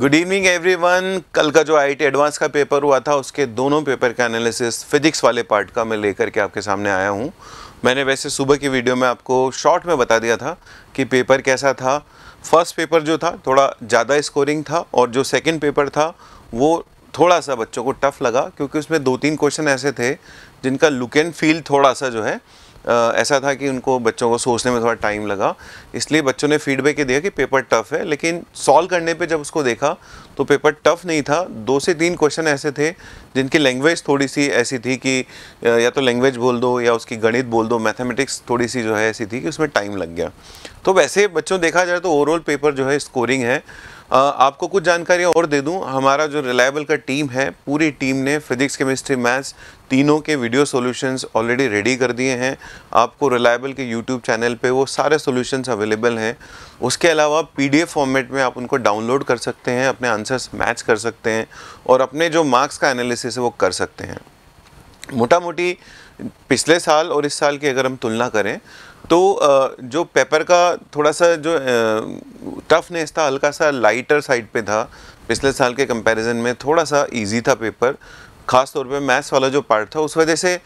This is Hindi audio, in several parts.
गुड इवनिंग एवरीवन कल का जो आई एडवांस का पेपर हुआ था उसके दोनों पेपर का एनालिसिस फिजिक्स वाले पार्ट का मैं लेकर के आपके सामने आया हूँ मैंने वैसे सुबह की वीडियो में आपको शॉर्ट में बता दिया था कि पेपर कैसा था फर्स्ट पेपर जो था थोड़ा ज़्यादा स्कोरिंग था और जो सेकेंड पेपर था वो थोड़ा सा बच्चों को टफ लगा क्योंकि उसमें दो तीन क्वेश्चन ऐसे थे जिनका लुक एंड फील थोड़ा सा जो है ऐसा था कि उनको बच्चों को सोचने में थोड़ा टाइम लगा इसलिए बच्चों ने फीडबैक ये दिया कि पेपर टफ़ है लेकिन सॉल्व करने पे जब उसको देखा तो पेपर टफ़ नहीं था दो से तीन क्वेश्चन ऐसे थे जिनकी लैंग्वेज थोड़ी सी ऐसी थी कि या तो लैंग्वेज बोल दो या उसकी गणित बोल दो मैथमेटिक्स थोड़ी सी जो है ऐसी थी कि उसमें टाइम लग गया तो वैसे बच्चों देखा जाए तो ओवरऑल पेपर जो है स्कोरिंग है आपको कुछ जानकारियाँ और दे दूँ हमारा जो रिलायबल का टीम है पूरी टीम ने फिजिक्स केमिस्ट्री मैथ्स तीनों के वीडियो सॉल्यूशंस ऑलरेडी रेडी कर दिए हैं आपको रिलायबल के यूट्यूब चैनल पे वो सारे सॉल्यूशंस अवेलेबल हैं उसके अलावा पीडीएफ फॉर्मेट में आप उनको डाउनलोड कर सकते हैं अपने आंसर्स मैच कर सकते हैं और अपने जो मार्क्स का एनालिसिस है वो कर सकते हैं मोटा मोटी पिछले साल और इस साल की अगर हम तुलना करें तो जो पेपर का थोड़ा सा जो टफनेस था हल्का सा लाइटर साइड पे था पिछले साल के कंपैरिजन में थोड़ा सा इजी था पेपर खास तौर पे मैथ्स वाला जो पार्ट था उस वजह से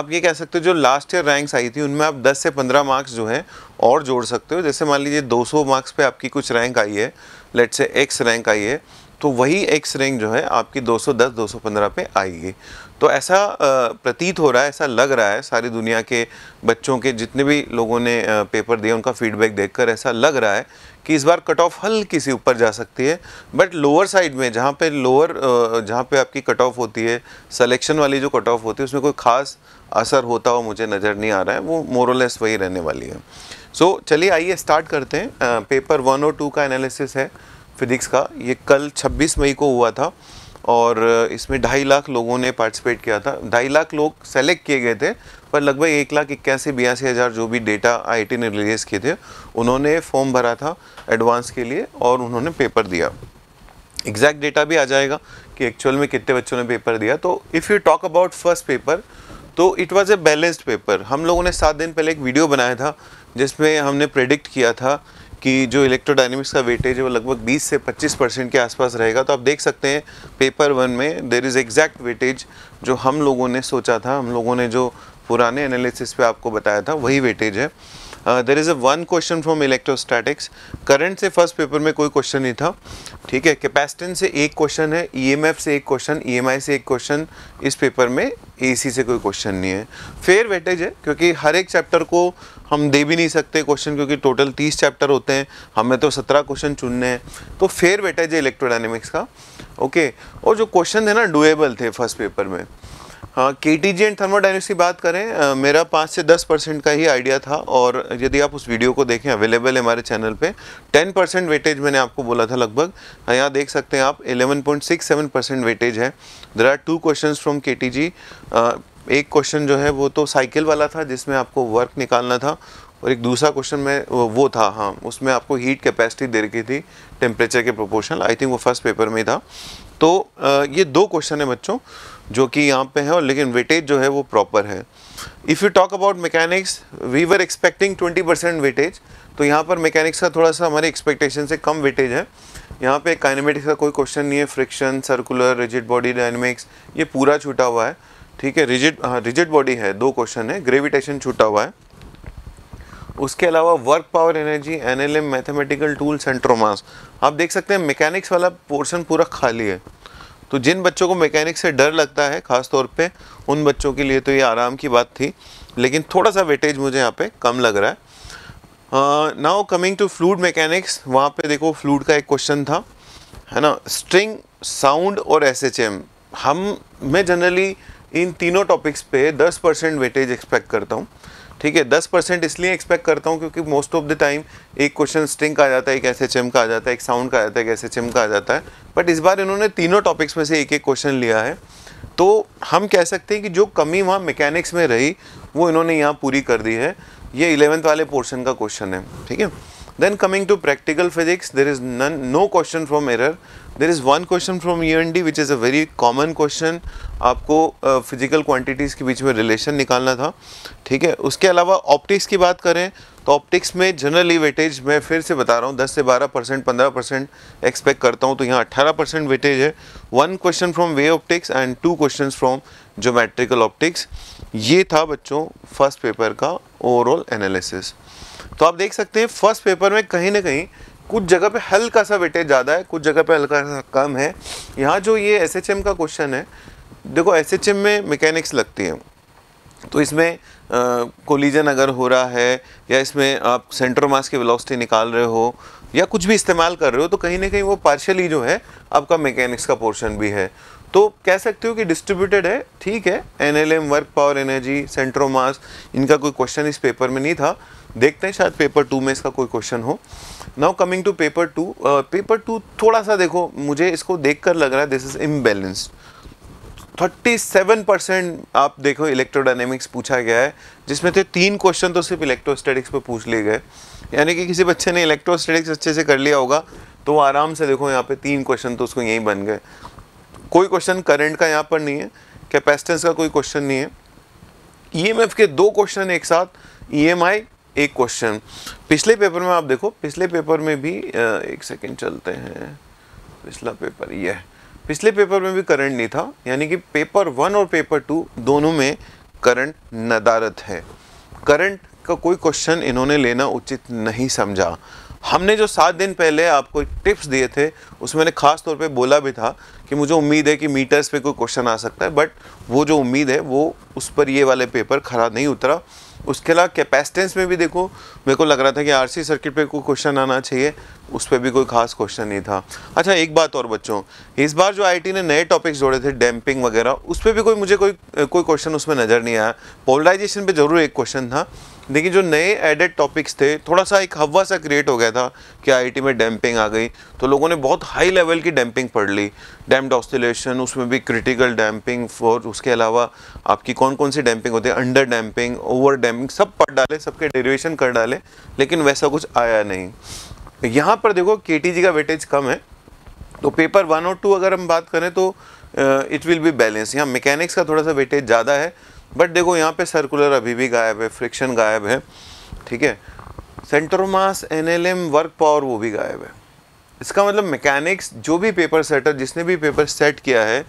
आप ये कह सकते हो जो लास्ट ईयर रैंक्स आई थी उनमें आप 10 से 15 मार्क्स जो हैं और जोड़ सकते हो जैसे मान लीजिए 200 मार्क्स पे आपकी कुछ रैंक आई है लेट से एक्स रैंक आई है तो वही एक्स रेंज जो है आपकी 210-215 पे आएगी तो ऐसा प्रतीत हो रहा है ऐसा लग रहा है सारी दुनिया के बच्चों के जितने भी लोगों ने पेपर दिया उनका फीडबैक देखकर ऐसा लग रहा है कि इस बार कट ऑफ हल्की सी ऊपर जा सकती है बट लोअर साइड में जहाँ पे लोअर जहाँ पे आपकी कट ऑफ होती है सलेक्शन वाली जो कट ऑफ होती है उसमें कोई ख़ास असर होता हुआ मुझे नज़र नहीं आ रहा है वो मोरलेस वही रहने वाली है सो so, चलिए आइए स्टार्ट करते हैं पेपर वन और टू का एनालिसिस है फिजिक्स का ये कल 26 मई को हुआ था और इसमें ढाई लाख लोगों ने पार्टिसिपेट किया था ढाई लाख लोग सेलेक्ट किए गए थे पर लगभग एक लाख इक्यासी बयासी हज़ार जो भी डेटा आईटी ने रिलीज़ किए थे उन्होंने फॉर्म भरा था एडवांस के लिए और उन्होंने पेपर दिया एग्जैक्ट डेटा भी आ जाएगा कि एक्चुअल में कितने बच्चों ने पेपर दिया तो if you talk about first paper तो it was a balanced paper हम लोगों ने सात दिन पहले एक वीडियो बनाया था जिसमें हमने प्रेडिक्ट किया था कि जो इलेक्ट्रोडाइनमिक्स का वेटेज है वो लगभग 20 से 25 परसेंट के आसपास रहेगा तो आप देख सकते हैं पेपर वन में देर इज़ एग्जैक्ट वेटेज जो हम लोगों ने सोचा था हम लोगों ने जो पुराने एनालिसिस पे आपको बताया था वही वेटेज है there is a one question from electrostatics current से फर्स्ट पेपर में कोई क्वेश्चन नहीं था ठीक है कैपेसिटेंस से एक क्वेश्चन है ईएमएफ e से एक क्वेश्चन ईएमआई e से एक क्वेश्चन इस पेपर में एसी से कोई क्वेश्चन नहीं है फेयर वेटेज है क्योंकि हर एक चैप्टर को हम दे भी नहीं सकते क्वेश्चन क्योंकि टोटल तीस चैप्टर होते हैं हमें तो सत्रह क्वेश्चन चुनने हैं तो फेयर वेटेज है इलेक्ट्रोडाइनमिक्स का ओके और जो क्वेश्चन थे ना डुएबल थे फर्स्ट पेपर में हाँ के टी जी एंड थर्मोडाइनिक्स की बात करें मेरा पाँच से दस परसेंट का ही आइडिया था और यदि आप उस वीडियो को देखें अवेलेबल है हमारे चैनल पे टेन परसेंट वेटेज मैंने आपको बोला था लगभग हाँ, यहाँ देख सकते हैं आप eleven point six seven percent weightage है there are two question from K T G एक क्वेश्चन जो है वो तो साइकिल वाला था जिसमें आपको वर्क निकालना था और एक दूसरा क्वेश्चन में वो था हाँ उसमें आपको हीट कैपेसिटी दे रखी थी टेम्परेचर के प्रोपोर्शन आई थिंक वो फर्स्ट पेपर में ही था तो ये दो क्वेश्चन है बच्चों जो कि यहाँ पे है और लेकिन वेटेज जो है वो प्रॉपर है if you talk about mechanics we were expecting 20 percent weightage तो यहाँ पर मैकेनिक्स का थोड़ा सा हमारे एक्सपेक्टेशन से कम वेटेज है यहाँ पे काइनेमेटिक्स का कोई क्वेश्चन नहीं है friction circular rigid body dynamics ये पूरा छूटा हुआ है ठीक है रिजिड हाँ रिजिड बॉडी है दो क्वेश्चन है ग्रेविटेशन छूटा हुआ है उसके अलावा work power energy and mathematical tools and ट्रोमास आप देख सकते हैं मैकेनिक्स वाला पोर्शन पूरा खाली है तो जिन बच्चों को मैकेनिक से डर लगता है ख़ास तौर पे उन बच्चों के लिए तो ये आराम की बात थी लेकिन थोड़ा सा वेटेज मुझे यहाँ पे कम लग रहा है now coming to fluid mechanics वहाँ पे देखो फ्लूड का एक क्वेश्चन था है ना स्ट्रिंग साउंड और एस हम मैं जनरली इन तीनों टॉपिक्स पे 10 परसेंट वेटेज एक्सपेक्ट करता हूँ ठीक है दस परसेंट इसलिए एक्सपेक्ट करता हूँ क्योंकि मोस्ट ऑफ द टाइम एक क्वेश्चन स्ट्रिंग का आ जाता है एक ऐसे चिम का आ जाता है एक साउंड का आ जाता है एक ऐसे चिम का आ जाता है बट इस बार इन्होंने तीनों टॉपिक्स में से एक एक क्वेश्चन लिया है तो हम कह सकते हैं कि जो कमी वहाँ मैकेनिक्स में रही वो इन्होंने यहाँ पूरी कर दी है ये इलेवेंथ वाले पोर्शन का क्वेश्चन है ठीक है Then coming to practical physics, there is none, no question from error. There is one question from END which is a very common question. आपको फिजिकल uh, क्वांटिटीज़ के बीच में रिलेशन निकालना था ठीक है उसके अलावा ऑप्टिक्स की बात करें तो ऑप्टिक्स में जनरली वेटेज मैं फिर से बता रहा हूँ 10 से 12 परसेंट पंद्रह परसेंट एक्सपेक्ट करता हूँ तो यहाँ 18 परसेंट वेटेज है one question from wave optics and two question from geometrical optics ये था बच्चों फर्स्ट पेपर का ओवरऑल एनालिसिस तो आप देख सकते हैं फर्स्ट पेपर में कहीं ना कहीं कुछ जगह पे हल्का सा वेटेज ज़्यादा है कुछ जगह पे हल्का सा कम है यहाँ जो ये एस का क्वेश्चन है देखो एस में मैकेनिक्स लगती है तो इसमें कोलिजन अगर हो रहा है या इसमें आप सेंटर मास की वेलोसिटी निकाल रहे हो या कुछ भी इस्तेमाल कर रहे हो तो कहीं ना कहीं वो पार्शली जो है आपका मैकेनिक्स का पोर्शन भी है तो कह सकते हो कि डिस्ट्रीब्यूटेड है ठीक है and work power energy centre of mass इनका कोई क्वेश्चन इस पेपर में नहीं था देखते हैं शायद पेपर टू में इसका कोई क्वेश्चन हो now coming to paper two paper two थोड़ा सा देखो मुझे इसको देखकर लग रहा है दिस इज इम्बेलेंस्ड 37 परसेंट आप देखो इलेक्ट्रोडाइनेमिक्स पूछा गया है जिसमें थे तीन क्वेश्चन तो सिर्फ इलेक्ट्रोस्टेटिक्स पे पूछ लिए गए यानी कि किसी बच्चे ने इलेक्ट्रोस्टेटिक्स अच्छे से कर लिया होगा तो आराम से देखो यहाँ पे तीन क्वेश्चन तो उसको यहीं बन गए कोई क्वेश्चन करंट का यहाँ पर नहीं है कैपेसिटेंस का कोई क्वेश्चन नहीं है ईएमएफ e के दो क्वेश्चन एक साथ ईएमआई e एक क्वेश्चन पिछले पेपर में आप देखो पिछले पेपर में भी एक सेकेंड चलते हैं पिछला पेपर ये पिछले पेपर में भी करंट नहीं था यानी कि पेपर वन और पेपर टू दोनों में करंट नदारत है करंट का कोई क्वेश्चन इन्होंने लेना उचित नहीं समझा हमने जो सात दिन पहले आपको टिप्स दिए थे उसमें मैंने खास तौर पे बोला भी था कि मुझे उम्मीद है कि मीटर्स पे कोई क्वेश्चन आ सकता है बट वो जो उम्मीद है वो उस पर ये वाले पेपर खरा नहीं उतरा उसके अलावा कैपेसिटेंस में भी देखो मेरे को लग रहा था कि आर सर्किट पर कोई क्वेश्चन आना चाहिए उस पर भी कोई खास क्वेश्चन नहीं था अच्छा एक बात और बच्चों इस बार जो आई ने नए टॉपिक्स जोड़े थे डैम्पिंग वगैरह उस पर भी कोई मुझे कोई कोई क्वेश्चन उसमें नज़र नहीं आया पोलराइजेशन पर ज़रूर एक क्वेश्चन था देखिए जो नए एडेड टॉपिक्स थे थोड़ा सा एक हवा सा क्रिएट हो गया था कि आईआईटी में डैम्पिंग आ गई तो लोगों ने बहुत हाई लेवल की डैम्पिंग पढ़ ली डैम्ड ऑस्टिलेशन उसमें भी क्रिटिकल डैम्पिंग और उसके अलावा आपकी कौन कौन सी डैम्पिंग होती है अंडर डैम्पिंग ओवर डैम्पिंग सब पढ़ डाले सबके डेरिवेशन कर डाले लेकिन वैसा कुछ आया नहीं यहाँ पर देखो के का वेटेज कम है तो पेपर वन और टू अगर हम बात करें तो इट विल बी बैलेंस यहाँ मैकेनिक्स का थोड़ा सा वेटेज ज़्यादा है बट देखो यहाँ पे सर्कुलर अभी भी गायब है फ्रिक्शन गायब है ठीक है and mass and work power वो भी गायब है इसका मतलब मैकेनिक्स जो भी पेपर सेटर जिसने भी पेपर सेट किया है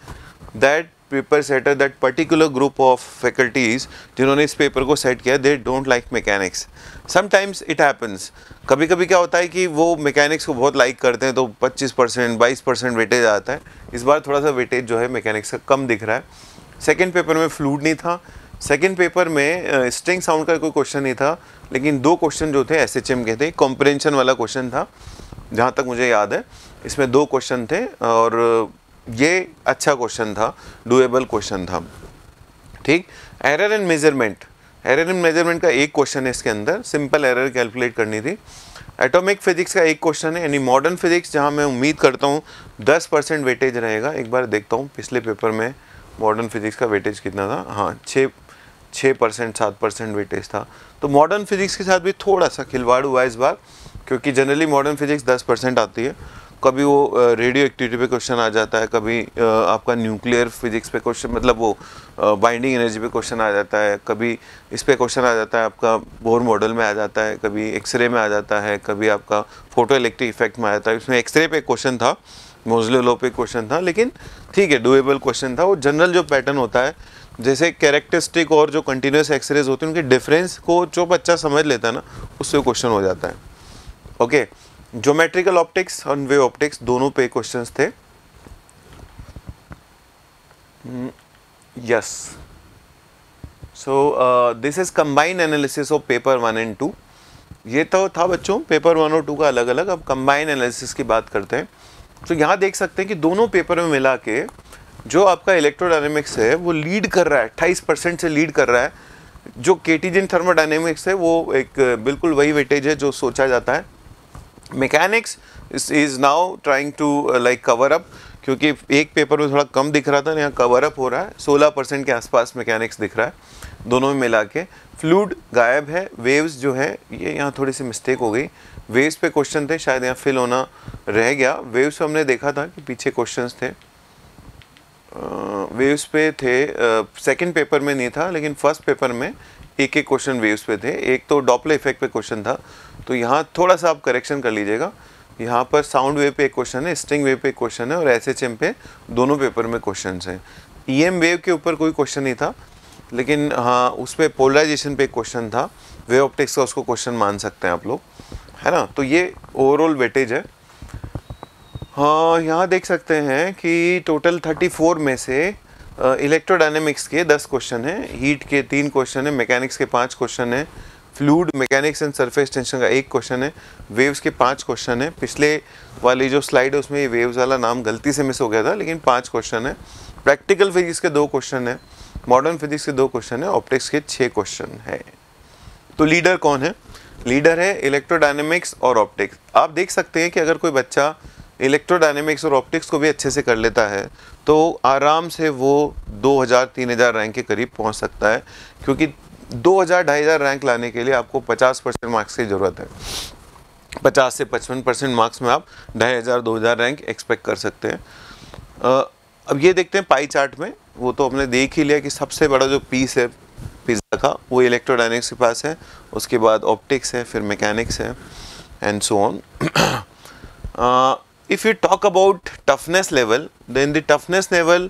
that paper setter that particular group of faculties जिन्होंने इस पेपर को सेट किया they don't like mechanics sometimes it happens कभी कभी क्या होता है कि वो मैकेनिक्स को बहुत लाइक करते हैं तो 25 परसेंट बाईस परसेंट वेटेज आता है इस बार थोड़ा सा वेटेज जो है मैकेनिक्स का कम दिख रहा है सेकेंड पेपर में फ्लूड नहीं था सेकेंड पेपर में स्ट्रिंग uh, साउंड का कोई क्वेश्चन नहीं था लेकिन दो क्वेश्चन जो थे एस के थे कॉम्प्रेंशन वाला क्वेश्चन था जहाँ तक मुझे याद है इसमें दो क्वेश्चन थे और uh, ये अच्छा क्वेश्चन था डूएबल क्वेश्चन था ठीक error and measurement error and measurement का एक क्वेश्चन है इसके अंदर सिंपल एरर कैलकुलेट करनी थी एटॉमिक फिजिक्स का एक क्वेश्चन है यानी मॉडर्न फिजिक्स जहाँ मैं उम्मीद करता हूँ 10 परसेंट वेटेज रहेगा एक बार देखता हूँ पिछले पेपर में मॉडर्न फिजिक्स का वेटेज कितना था हाँ छः छः परसेंट सात परसेंट वेटेज था तो मॉडर्न फिजिक्स के साथ भी थोड़ा सा खिलवाड़ हुआ इस बार क्योंकि जनरली मॉडर्न फिजिक्स दस परसेंट आती है कभी वो रेडियो एक्टिविटी पे क्वेश्चन आ जाता है कभी आपका न्यूक्लियर फिजिक्स पे क्वेश्चन मतलब वो बाइंडिंग एनर्जी पे क्वेश्चन आ जाता है कभी इस पे क्वेश्चन आ जाता है आपका बोर मॉडल में आ जाता है कभी एक्सरे में आ जाता है कभी आपका फोटो इलेक्ट्रिक इफेक्ट में आ जाता है इसमें एक्सरे पे क्वेश्चन था मोजलो लो पे क्वेश्चन था लेकिन ठीक है डुएबल क्वेश्चन था वो जनरल जो पैटर्न होता है जैसे कैरेक्टरिस्टिक और जो कंटिन्यूस एक्सरेज होती है उनके डिफरेंस को जो बच्चा समझ लेता है ना उससे क्वेश्चन हो जाता है ओके ज्योमेट्रिकल ऑप्टिक्स और वे ऑप्टिक्स दोनों पे क्वेश्चन थे yes so this is combined analysis of paper one and two ये तो था बच्चों पेपर वन और टू का अलग अलग अब कंबाइंड एनालिसिस की बात करते हैं तो यहाँ देख सकते हैं कि दोनों पेपर में मिला के जो आपका इलेक्ट्रोडाइनमिक्स है वो लीड कर रहा है अट्ठाईस परसेंट से लीड कर रहा है जो केटीजिन थर्मोडाइनमिक्स है वो एक बिल्कुल वही वेटेज है जो सोचा जाता है mechanics is now trying to like cover up क्योंकि एक पेपर में थोड़ा कम दिख रहा था यहाँ कवर अप हो रहा है सोलह परसेंट के आसपास मैकेनिक्स दिख रहा है दोनों में मिला के फ्लूड गायब है वेव्स जो है ये यहाँ थोड़ी सी मिस्टेक हो गई वेव्स पे क्वेश्चन थे शायद यहाँ फिल होना रह गया वेव्स हमने देखा था कि पीछे क्वेश्चंस थे वेव्स पे थे सेकंड पेपर में नहीं था लेकिन फर्स्ट पेपर में एक एक क्वेश्चन वेव्स पे थे एक तो डॉपले इफेक्ट पे क्वेश्चन था तो यहाँ थोड़ा सा आप करेक्शन कर लीजिएगा यहाँ पर साउंड वेव पे एक क्वेश्चन है स्ट्रिंग वेव पे एक क्वेश्चन है और एस एच एम पे दोनों पेपर में क्वेश्चन हैं ई एम वेव के ऊपर कोई क्वेश्चन नहीं था लेकिन हाँ उस पर पोलराइजेशन पे एक क्वेश्चन था वेव ऑप्टिक्स का उसको क्वेश्चन मान सकते हैं आप लोग है ना तो ये ओवरऑल वेटेज है हाँ यहाँ देख सकते हैं कि टोटल 34 में से इलेक्ट्रोडाइनमिक्स के 10 क्वेश्चन हैं हीट के तीन क्वेश्चन हैं मैकेनिक्स के पाँच क्वेश्चन हैं fluid mechanics and surface tension का एक क्वेश्चन है वेव्स के पांच क्वेश्चन हैं पिछले वाली जो स्लाइड है उसमें ये वेव्स वाला नाम गलती से मिस हो गया था लेकिन पांच क्वेश्चन है प्रैक्टिकल फिजिक्स के दो क्वेश्चन है मॉडर्न फिजिक्स के दो क्वेश्चन है ऑप्टिक्स के छः क्वेश्चन है तो लीडर कौन है लीडर है इलेक्ट्रोडायनेमिक्स और ऑप्टिक्स आप देख सकते हैं कि अगर कोई बच्चा इलेक्ट्रोडायनेमिक्स और ऑप्टिक्स को भी अच्छे से कर लेता है तो आराम से वो 2000 3000 रैंक के करीब पहुंच सकता है क्योंकि 2000 2500 रैंक लाने के लिए आपको 50 परसेंट मार्क्स की ज़रूरत है 50 से 55 परसेंट मार्क्स में आप 2500 2000 रैंक एक्सपेक्ट कर सकते हैं अब ये देखते हैं पाई चार्ट में वो तो हमने देख ही लिया कि सबसे बड़ा जो पीस है पिज़्ज़ा का वो इलेक्ट्रोडाइनिक्स के पास है उसके बाद ऑप्टिक्स है फिर मैकेनिक्स है and so on if you talk about toughness level then the toughness level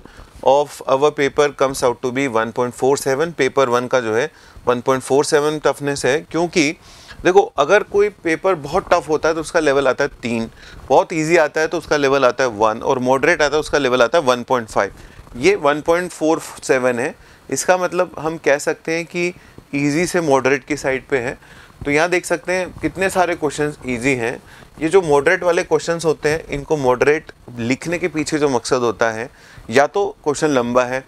of our paper comes out to be 1.47 paper one का जो है 1.47 टफनेस है क्योंकि देखो अगर कोई पेपर बहुत टफ होता है तो उसका लेवल आता है तीन बहुत इजी आता है तो उसका लेवल आता है वन और मॉडरेट आता है उसका लेवल आता है 1.5 ये 1.47 है इसका मतलब हम कह सकते हैं कि ईजी से मॉडरेट की साइड पर है तो यहाँ देख सकते हैं कितने सारे क्वेश्चन ईजी हैं ये जो मॉडरेट वाले क्वेश्चंस होते हैं इनको मॉडरेट लिखने के पीछे जो मकसद होता है या तो क्वेश्चन लंबा है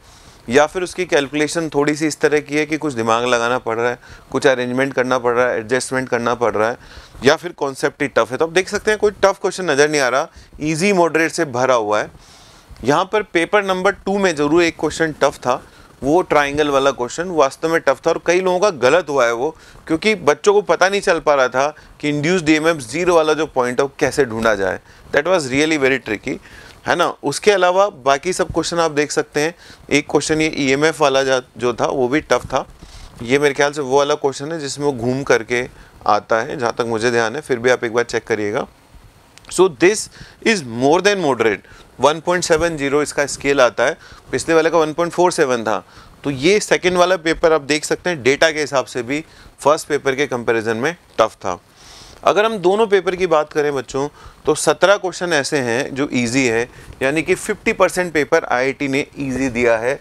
या फिर उसकी कैलकुलेशन थोड़ी सी इस तरह की है कि कुछ दिमाग लगाना पड़ रहा है कुछ अरेंजमेंट करना पड़ रहा है एडजस्टमेंट करना पड़ रहा है या फिर कॉन्सेप्ट ही टफ है तो आप देख सकते हैं कोई टफ क्वेश्चन नज़र नहीं आ रहा ईजी मॉडरेट से भरा हुआ है यहाँ पर पेपर नंबर टू में ज़रूर एक क्वेश्चन टफ था वो ट्राइंगल वाला क्वेश्चन वास्तव में टफ था और कई लोगों का गलत हुआ है वो क्योंकि बच्चों को पता नहीं चल पा रहा था कि इंड्यूस डी एम जीरो वाला जो पॉइंट है वो कैसे ढूंढा जाए that was really very tricky है ना उसके अलावा बाकी सब क्वेश्चन आप देख सकते हैं एक क्वेश्चन ये ई e वाला जो था वो भी टफ था ये मेरे ख्याल से वो वाला क्वेश्चन है जिसमें वो घूम करके आता है जहाँ तक मुझे ध्यान है फिर भी आप एक बार चेक करिएगा so this is more than moderate 1.70 इसका स्केल आता है पिछले वाले का 1.47 था तो ये सेकेंड वाला पेपर आप देख सकते हैं डेटा के हिसाब से भी फर्स्ट पेपर के कंपेरिजन में टफ था अगर हम दोनों पेपर की बात करें बच्चों तो 17 क्वेश्चन ऐसे हैं जो इजी है यानी कि 50 परसेंट पेपर आईआईटी ने इजी दिया है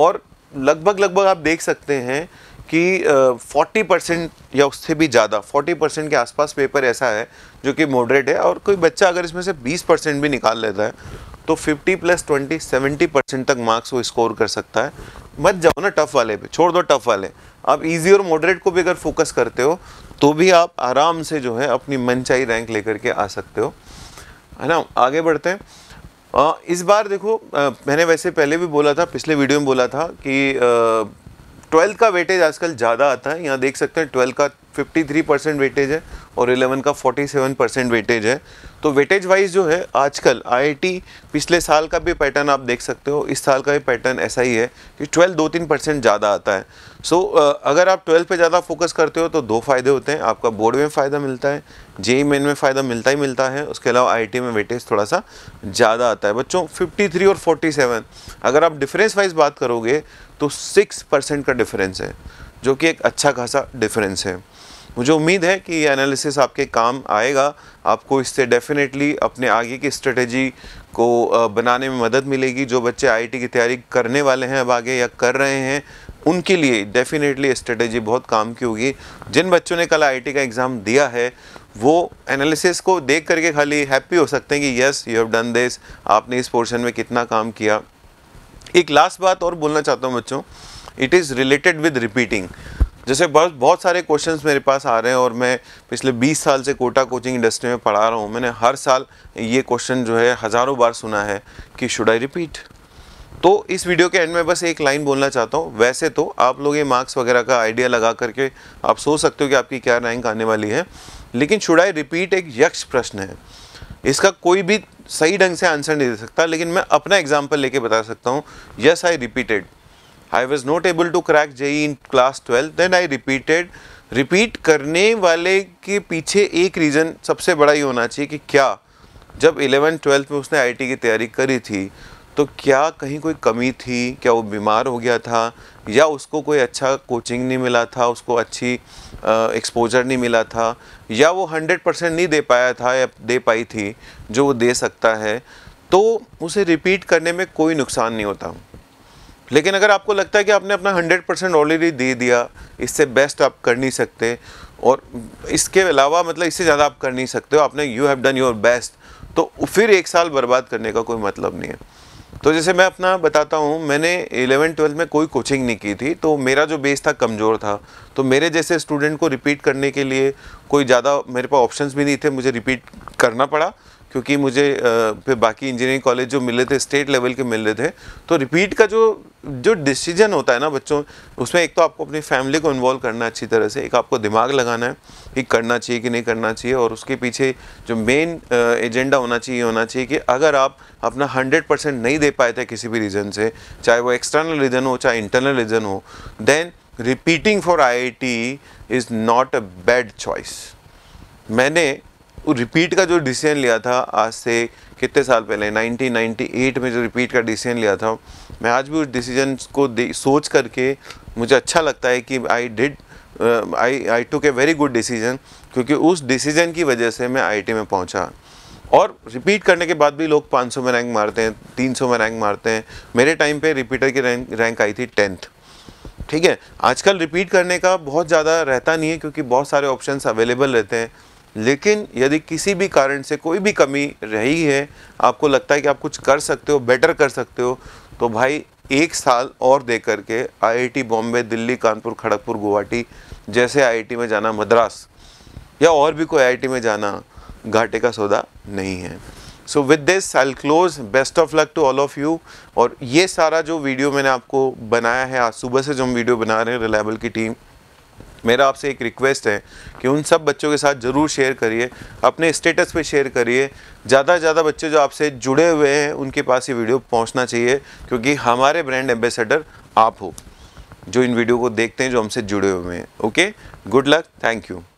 और लगभग लगभग आप देख सकते हैं कि फोर्टी परसेंट या उससे भी ज़्यादा फोर्टी परसेंट के आसपास पेपर ऐसा है जो कि मॉडरेट है और कोई बच्चा अगर इसमें से बीस परसेंट भी निकाल लेता है तो 50 प्लस 20 70 परसेंट तक मार्क्स वो स्कोर कर सकता है मत जाओ ना टफ वाले पे छोड़ दो टफ वाले आप इजी और मॉडरेट को भी अगर फोकस करते हो तो भी आप आराम से जो है अपनी मनचाही रैंक लेकर के आ सकते हो है ना आगे बढ़ते हैं आ, इस बार देखो आ, मैंने वैसे पहले भी बोला था पिछले वीडियो में बोला था कि ट्वेल्थ का वेटेज आजकल ज़्यादा आता है यहाँ देख सकते हैं ट्वेल्थ का 53 परसेंट वेटेज है और 11 का 47 परसेंट वेटेज है तो वेटेज वाइज जो है आजकल आईआईटी पिछले साल का भी पैटर्न आप देख सकते हो इस साल का भी पैटर्न ऐसा ही है कि 12 दो तीन परसेंट ज़्यादा आता है सो so, अगर आप 12 पे ज़्यादा फोकस करते हो तो दो फायदे होते हैं आपका बोर्ड में फ़ायदा मिलता है जेई मेन e में फ़ायदा मिलता ही मिलता है उसके अलावा आई में वेटेज थोड़ा सा ज़्यादा आता है बच्चों फिफ्टी और फोर्टी अगर आप डिफरेंस वाइज बात करोगे तो सिक्स परसेंट का डिफरेंस है जो कि एक अच्छा खासा डिफरेंस है मुझे उम्मीद है कि ये एनालिसिस आपके काम आएगा आपको इससे डेफिनेटली अपने आगे की स्ट्रेटजी को बनाने में मदद मिलेगी जो बच्चे आईटी की तैयारी करने वाले हैं अब आगे या कर रहे हैं उनके लिए डेफिनेटली स्ट्रेटजी बहुत काम की होगी जिन बच्चों ने कल आई का एग्ज़ाम दिया है वो एनालिसिस को देख करके खाली हैप्पी हो सकते हैं कि yes you have done this आपने इस पोर्शन में कितना काम किया एक लास्ट बात और बोलना चाहता हूँ बच्चों it is related with repeating जैसे बहुत बहुत सारे क्वेश्चंस मेरे पास आ रहे हैं और मैं पिछले 20 साल से कोटा कोचिंग इंडस्ट्री में पढ़ा रहा हूँ मैंने हर साल ये क्वेश्चन जो है हज़ारों बार सुना है कि शुड आई रिपीट तो इस वीडियो के एंड में बस एक लाइन बोलना चाहता हूँ वैसे तो आप लोग ये मार्क्स वगैरह का आइडिया लगा करके आप सोच सकते हो कि आपकी क्या रैंक आने वाली है लेकिन शुड आई रिपीट एक यक्ष प्रश्न है इसका कोई भी सही ढंग से आंसर नहीं दे सकता लेकिन मैं अपना एग्जाम्पल लेके बता सकता हूँ yes I repeated I was not able to crack JEE in class twelfth then I repeated repeat करने वाले के पीछे एक रीज़न सबसे बड़ा ही होना चाहिए कि क्या जब 11, ट्वेल्थ में उसने IT की तैयारी करी थी तो क्या कहीं कोई कमी थी क्या वो बीमार हो गया था या उसको कोई अच्छा कोचिंग नहीं मिला था उसको अच्छी एक्सपोजर नहीं मिला था या वो हंड्रेड परसेंट नहीं दे पाया था या दे पाई थी जो वो दे सकता है तो उसे रिपीट करने में कोई नुकसान नहीं होता लेकिन अगर आपको लगता है कि आपने अपना 100 परसेंट ऑलरेडी दे दिया इससे बेस्ट आप कर नहीं सकते और इसके अलावा मतलब इससे ज़्यादा आप कर नहीं सकते हो आपने you have done your best तो फिर एक साल बर्बाद करने का कोई मतलब नहीं है तो जैसे मैं अपना बताता हूँ मैंने एलेवन ट्वेल्थ में कोई कोचिंग नहीं की थी तो मेरा जो बेस था कमज़ोर था तो मेरे जैसे स्टूडेंट को रिपीट करने के लिए कोई ज़्यादा मेरे पास ऑप्शंस भी नहीं थे मुझे रिपीट करना पड़ा क्योंकि मुझे फिर बाकी इंजीनियरिंग कॉलेज जो मिले थे स्टेट लेवल के मिल रहे थे तो रिपीट का जो जो डिसीजन होता है ना बच्चों उसमें एक तो आपको अपनी फैमिली को इन्वॉल्व करना है अच्छी तरह से एक आपको दिमाग लगाना है कि करना चाहिए कि नहीं करना चाहिए और उसके पीछे जो मेन एजेंडा होना चाहिए होना चाहिए कि अगर आप अपना हंड्रेड परसेंट नहीं दे पाए थे किसी भी रीज़न से चाहे वो एक्सटर्नल रीज़न हो चाहे इंटरनल रीज़न हो then repeating for I I T is not a bad choice मैंने रिपीट का जो डिसीजन लिया था आज से कितने साल पहले 1998 में जो रिपीट का डिसीजन लिया था मैं आज भी उस डिसीजन को सोच करके मुझे अच्छा लगता है कि I did I I took a very good decision क्योंकि उस डिसीजन की वजह से मैं आईटी में पहुंचा और रिपीट करने के बाद भी लोग 500 में रैंक मारते हैं 300 में रैंक मारते हैं मेरे टाइम पे रिपीटर की रैंक रैंक आई थी टेंथ ठीक है आजकल रिपीट करने का बहुत ज़्यादा रहता नहीं है क्योंकि बहुत सारे ऑप्शंस अवेलेबल रहते हैं लेकिन यदि किसी भी कारण से कोई भी कमी रही है आपको लगता है कि आप कुछ कर सकते हो बेटर कर सकते हो तो भाई एक साल और दे करके आईआईटी बॉम्बे दिल्ली कानपुर खड़गपुर गुवाहाटी जैसे आईआईटी में जाना मद्रास या और भी कोई आईआईटी में जाना घाटे का सौदा नहीं है so with this I close best of luck to all of you और ये सारा जो वीडियो मैंने आपको बनाया है आज सुबह से जो हम वीडियो बना रहे हैं रिलायबल की टीम मेरा आपसे एक रिक्वेस्ट है कि उन सब बच्चों के साथ ज़रूर शेयर करिए अपने स्टेटस पे शेयर करिए ज़्यादा से ज़्यादा बच्चे जो आपसे जुड़े हुए हैं उनके पास ये वीडियो पहुंचना चाहिए क्योंकि हमारे ब्रांड एम्बेसडर आप हो जो इन वीडियो को देखते हैं जो हमसे जुड़े हुए हैं okay good luck thank you